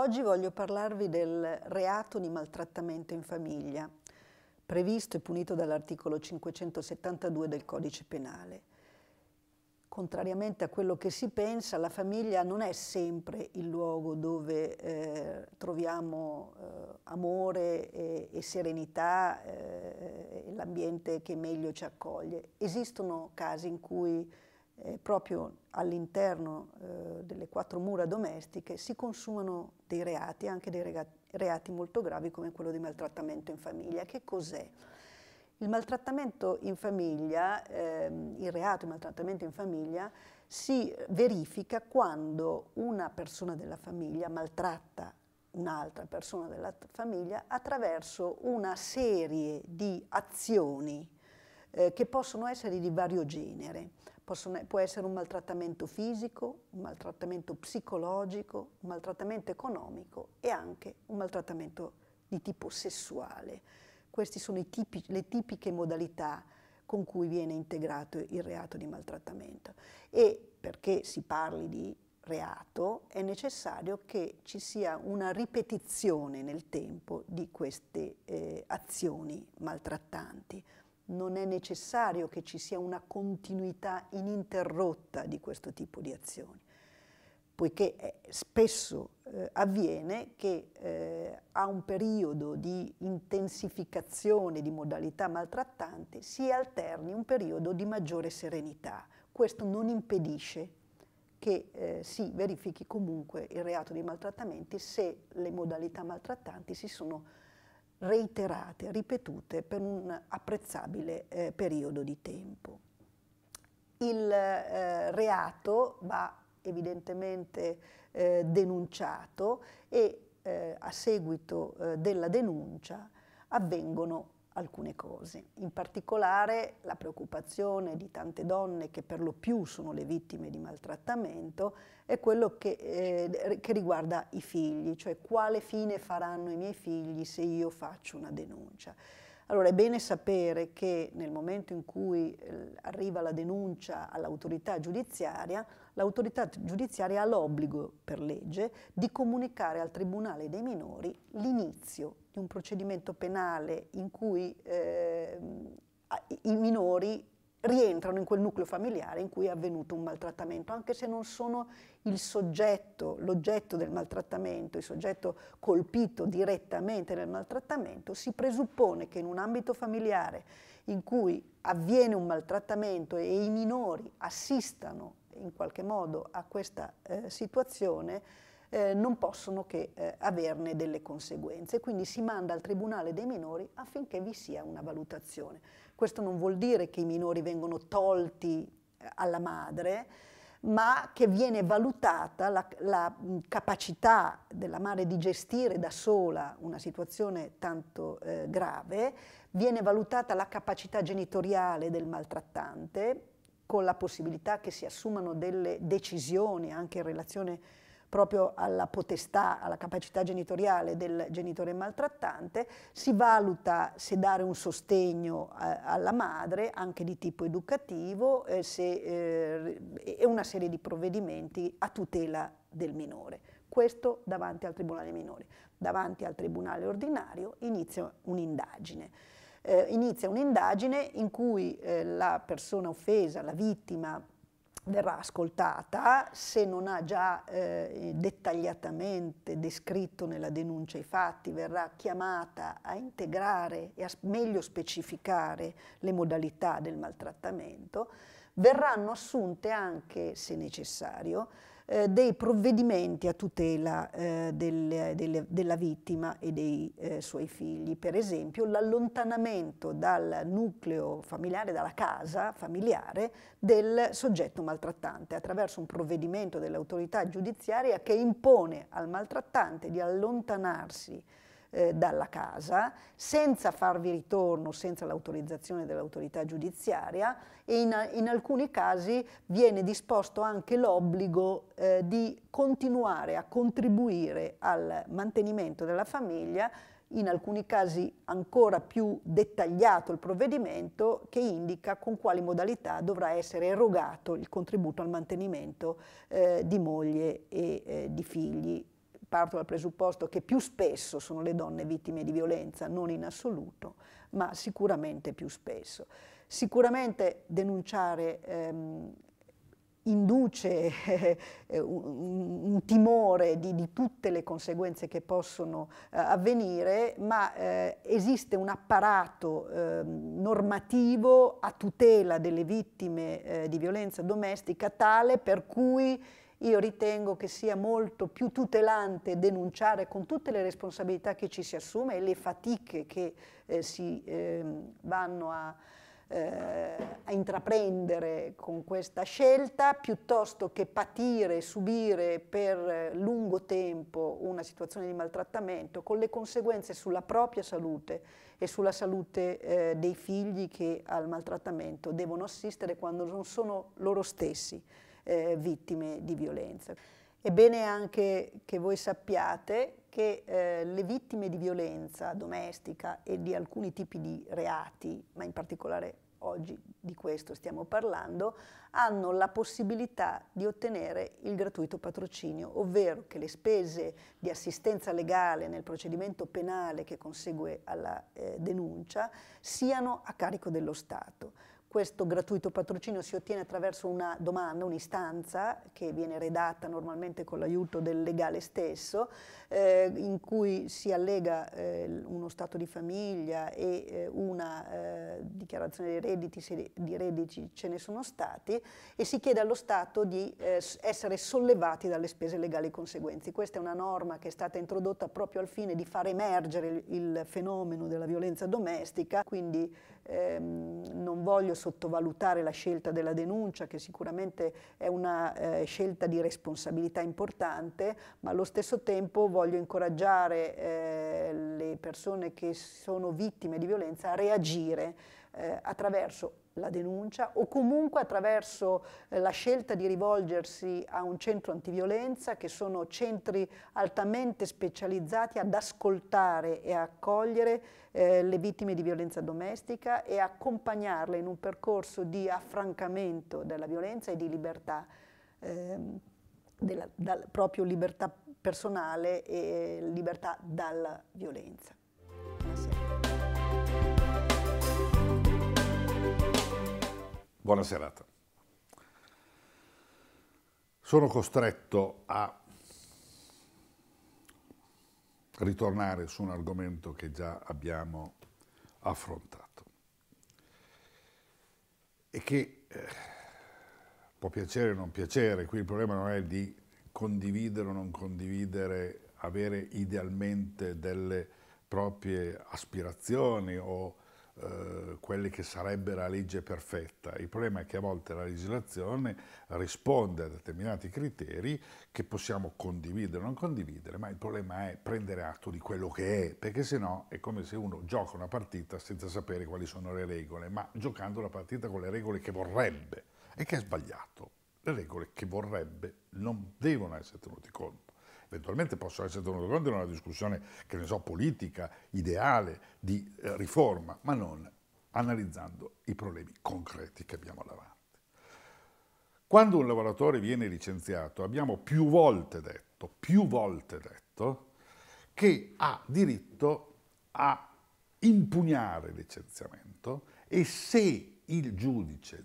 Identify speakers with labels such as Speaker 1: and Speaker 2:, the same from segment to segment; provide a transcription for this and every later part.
Speaker 1: Oggi voglio parlarvi del reato di maltrattamento in famiglia, previsto e punito dall'articolo 572 del codice penale. Contrariamente a quello che si pensa, la famiglia non è sempre il luogo dove eh, troviamo eh, amore e, e serenità, eh, l'ambiente che meglio ci accoglie. Esistono casi in cui eh, proprio all'interno eh, delle quattro mura domestiche si consumano dei reati, anche dei reati molto gravi come quello di maltrattamento in famiglia. Che cos'è? Il maltrattamento in famiglia, ehm, il reato di maltrattamento in famiglia, si verifica quando una persona della famiglia maltratta un'altra persona della famiglia attraverso una serie di azioni eh, che possono essere di vario genere. Possono, può essere un maltrattamento fisico, un maltrattamento psicologico, un maltrattamento economico e anche un maltrattamento di tipo sessuale. Queste sono tipi, le tipiche modalità con cui viene integrato il reato di maltrattamento. E perché si parli di reato è necessario che ci sia una ripetizione nel tempo di queste eh, azioni maltrattanti non è necessario che ci sia una continuità ininterrotta di questo tipo di azioni, poiché eh, spesso eh, avviene che eh, a un periodo di intensificazione di modalità maltrattanti si alterni un periodo di maggiore serenità. Questo non impedisce che eh, si verifichi comunque il reato di maltrattamenti se le modalità maltrattanti si sono reiterate, ripetute per un apprezzabile eh, periodo di tempo. Il eh, reato va evidentemente eh, denunciato e eh, a seguito eh, della denuncia avvengono alcune cose, in particolare la preoccupazione di tante donne che per lo più sono le vittime di maltrattamento è quello che, eh, che riguarda i figli, cioè quale fine faranno i miei figli se io faccio una denuncia. Allora è bene sapere che nel momento in cui eh, arriva la denuncia all'autorità giudiziaria, l'autorità giudiziaria ha l'obbligo per legge di comunicare al Tribunale dei minori l'inizio di un procedimento penale in cui eh, i minori rientrano in quel nucleo familiare in cui è avvenuto un maltrattamento, anche se non sono il soggetto, l'oggetto del maltrattamento, il soggetto colpito direttamente nel maltrattamento, si presuppone che in un ambito familiare in cui avviene un maltrattamento e i minori assistano in qualche modo a questa eh, situazione, eh, non possono che eh, averne delle conseguenze. Quindi si manda al Tribunale dei minori affinché vi sia una valutazione. Questo non vuol dire che i minori vengono tolti eh, alla madre, ma che viene valutata la, la mm, capacità della madre di gestire da sola una situazione tanto eh, grave, viene valutata la capacità genitoriale del maltrattante, con la possibilità che si assumano delle decisioni anche in relazione proprio alla potestà, alla capacità genitoriale del genitore maltrattante, si valuta se dare un sostegno a, eh, alla madre, anche di tipo educativo, eh, eh, e una serie di provvedimenti a tutela del minore. Questo davanti al Tribunale minori. Davanti al Tribunale ordinario inizia un'indagine. Eh, inizia un'indagine in cui eh, la persona offesa, la vittima, verrà ascoltata se non ha già eh, dettagliatamente descritto nella denuncia i fatti, verrà chiamata a integrare e a meglio specificare le modalità del maltrattamento, verranno assunte anche, se necessario, eh, dei provvedimenti a tutela eh, delle, delle, della vittima e dei eh, suoi figli. Per esempio l'allontanamento dal nucleo familiare, dalla casa familiare del soggetto maltrattante attraverso un provvedimento dell'autorità giudiziaria che impone al maltrattante di allontanarsi eh, dalla casa, senza farvi ritorno, senza l'autorizzazione dell'autorità giudiziaria e in, in, alcuni casi viene disposto anche l'obbligo eh, di continuare a contribuire al mantenimento della famiglia in alcuni casi ancora più dettagliato il provvedimento che indica con quali modalità dovrà essere erogato il contributo al mantenimento eh, di moglie e eh, di figli parto dal presupposto che più spesso sono le donne vittime di violenza, non in assoluto, ma sicuramente più spesso. Sicuramente denunciare ehm, induce eh, un, un, timore di, di, tutte le conseguenze che possono eh, avvenire, ma eh, esiste un apparato ehm, normativo a tutela delle vittime eh, di violenza domestica tale per cui io ritengo che sia molto più tutelante denunciare con tutte le responsabilità che ci si assume e le fatiche che eh, si eh, vanno a, eh, a intraprendere con questa scelta piuttosto che patire e subire per lungo tempo una situazione di maltrattamento con le conseguenze sulla propria salute e sulla salute eh, dei figli che al maltrattamento devono assistere quando non sono loro stessi eh, vittime di violenza. È bene anche che voi sappiate che eh, le vittime di violenza domestica e di alcuni tipi di reati, ma in particolare oggi di questo stiamo parlando, hanno la possibilità di ottenere il gratuito patrocinio, ovvero che le spese di assistenza legale nel procedimento penale che consegue alla eh, denuncia siano a carico dello Stato. Questo gratuito patrocinio si ottiene attraverso una domanda, un'istanza che viene redatta normalmente con l'aiuto del legale stesso, eh, in cui si allega eh, uno stato di famiglia e eh, una eh, dichiarazione dei redditi, se di redditi ce ne sono stati, e si chiede allo Stato di eh, essere sollevati dalle spese legali conseguenti. Questa è una norma che è stata introdotta proprio al fine di far emergere il fenomeno della violenza domestica, quindi ehm, non voglio sottovalutare la scelta della denuncia, che sicuramente è una eh, scelta di responsabilità importante, ma allo stesso tempo voglio incoraggiare eh, le persone che sono vittime di violenza a reagire eh, attraverso la denuncia o comunque attraverso eh, la scelta di rivolgersi a un centro antiviolenza che sono centri altamente specializzati ad ascoltare e accogliere eh, le vittime di violenza domestica e accompagnarle in un percorso di affrancamento dalla violenza e di libertà, ehm, della, dal, proprio libertà personale e libertà dalla violenza.
Speaker 2: Buona serata. Sono costretto a ritornare su un argomento che già abbiamo affrontato e che eh, può piacere o non piacere, qui il problema non è di condividere o non condividere, avere idealmente delle proprie aspirazioni o eh, quelle che sarebbe la legge perfetta. Il problema è che a volte la legislazione risponde a determinati criteri che possiamo condividere o non condividere, ma il problema è prendere atto di quello che è, perché se no è come se uno gioca una partita senza sapere quali sono le regole, ma giocando la partita con le regole che vorrebbe e che è sbagliato. Le regole che vorrebbe non devono essere tenute conto. Eventualmente possono essere tenuto conto in una discussione, che ne so, politica, ideale, di eh, riforma, ma non analizzando i problemi concreti che abbiamo davanti. Quando un lavoratore viene licenziato, abbiamo più volte detto, più volte detto, che ha diritto a impugnare il licenziamento e se il giudice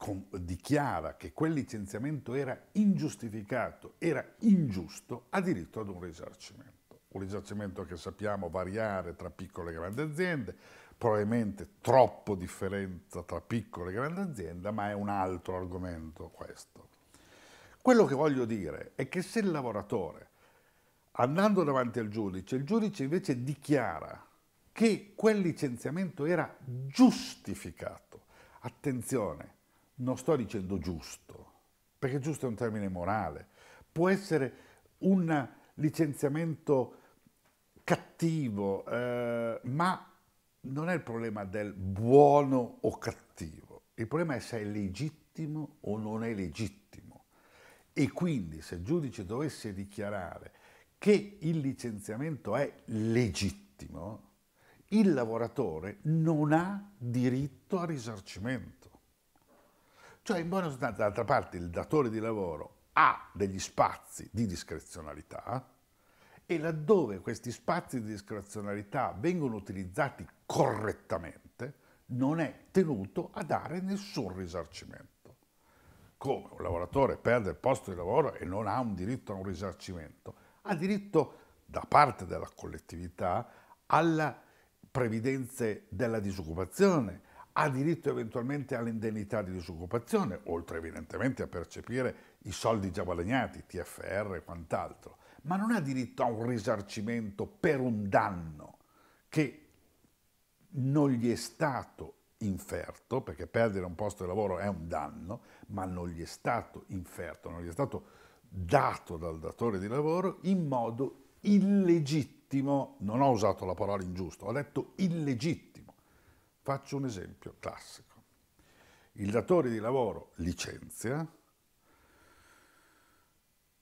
Speaker 2: con, dichiara che quel licenziamento era ingiustificato, era ingiusto, ha diritto ad un risarcimento. Un risarcimento che sappiamo variare tra piccole e grandi aziende, probabilmente troppo differenza tra piccole e grandi aziende, ma è un altro argomento questo. Quello che voglio dire è che se il lavoratore, andando davanti al giudice, il giudice invece dichiara che quel licenziamento era giustificato, attenzione, non sto dicendo giusto, perché giusto è un termine morale, può essere un licenziamento cattivo, eh, ma non è il problema del buono o cattivo, il problema è se è legittimo o non è legittimo. E quindi se il giudice dovesse dichiarare che il licenziamento è legittimo, il lavoratore non ha diritto a risarcimento. Cioè, in buona sostanza, d'altra parte, il datore di lavoro ha degli spazi di discrezionalità e laddove questi spazi di discrezionalità vengono utilizzati correttamente, non è tenuto a dare nessun risarcimento. Come un lavoratore perde il posto di lavoro e non ha un diritto a un risarcimento, ha diritto da parte della collettività alla previdenze della disoccupazione, ha diritto eventualmente all'indennità di disoccupazione, oltre evidentemente a percepire i soldi già guadagnati, TFR e quant'altro, ma non ha diritto a un risarcimento per un danno che non gli è stato inferto, perché perdere un posto di lavoro è un danno, ma non gli è stato inferto, non gli è stato dato dal datore di lavoro in modo illegittimo, non ho usato la parola ingiusto, ho detto illegittimo Faccio un esempio classico. Il datore di lavoro licenzia,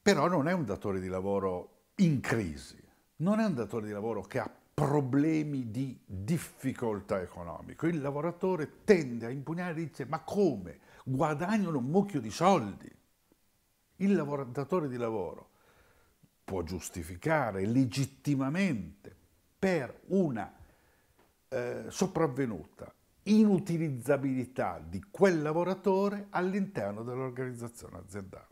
Speaker 2: però non è un datore di lavoro in crisi, non è un datore di lavoro che ha problemi di difficoltà economica. Il lavoratore tende a impugnare e dice ma come? Guadagnano un mucchio di soldi. Il datore di lavoro può giustificare legittimamente per una eh, sopravvenuta inutilizzabilità di quel lavoratore all'interno dell'organizzazione aziendale.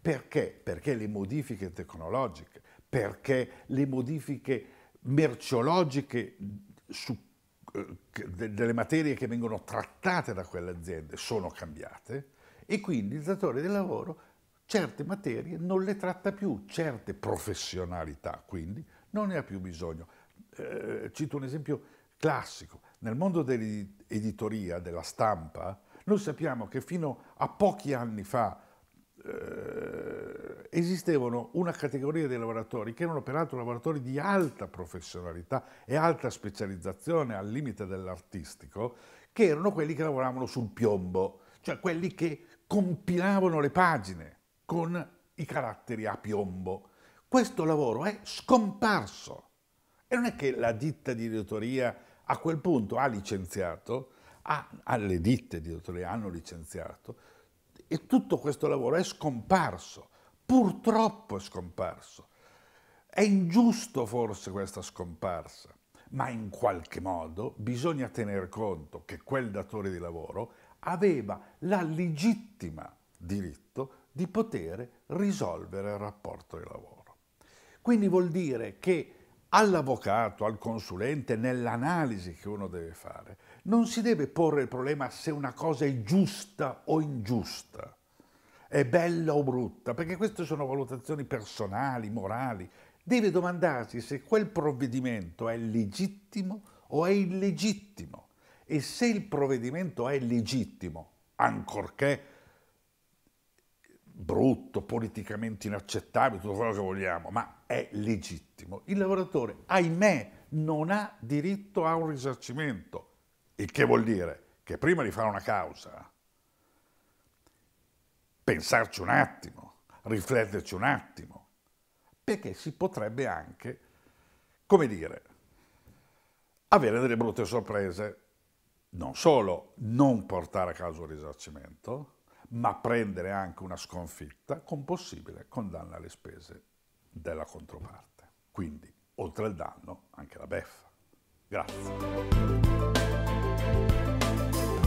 Speaker 2: Perché? Perché le modifiche tecnologiche, perché le modifiche merceologiche su, eh, delle materie che vengono trattate da quelle aziende sono cambiate e quindi il datore di lavoro certe materie non le tratta più, certe professionalità quindi non ne ha più bisogno. Eh, cito un esempio classico. Nel mondo dell'editoria, della stampa, noi sappiamo che fino a pochi anni fa eh, esistevano una categoria di lavoratori che erano peraltro lavoratori di alta professionalità e alta specializzazione al limite dell'artistico, che erano quelli che lavoravano sul piombo, cioè quelli che compilavano le pagine con i caratteri a piombo. Questo lavoro è scomparso. E non è che la ditta di editoria a quel punto ha licenziato, ha, alle ditte di dottoria hanno licenziato e tutto questo lavoro è scomparso, purtroppo è scomparso. È ingiusto forse questa scomparsa, ma in qualche modo bisogna tener conto che quel datore di lavoro aveva la legittima diritto di poter risolvere il rapporto di lavoro. Quindi vuol dire che all'avvocato, al consulente, nell'analisi che uno deve fare, non si deve porre il problema se una cosa è giusta o ingiusta, è bella o brutta, perché queste sono valutazioni personali, morali. Deve domandarsi se quel provvedimento è legittimo o è illegittimo. E se il provvedimento è legittimo, ancorché brutto, politicamente inaccettabile, tutto quello che vogliamo, ma è legittimo. Il lavoratore, ahimè, non ha diritto a un risarcimento, il che vuol dire che prima di fare una causa, pensarci un attimo, rifletterci un attimo, perché si potrebbe anche, come dire, avere delle brutte sorprese. Non solo non portare a causa un risarcimento, ma prendere anche una sconfitta con possibile condanna alle spese della controparte. Quindi, oltre al danno, anche la beffa. Grazie.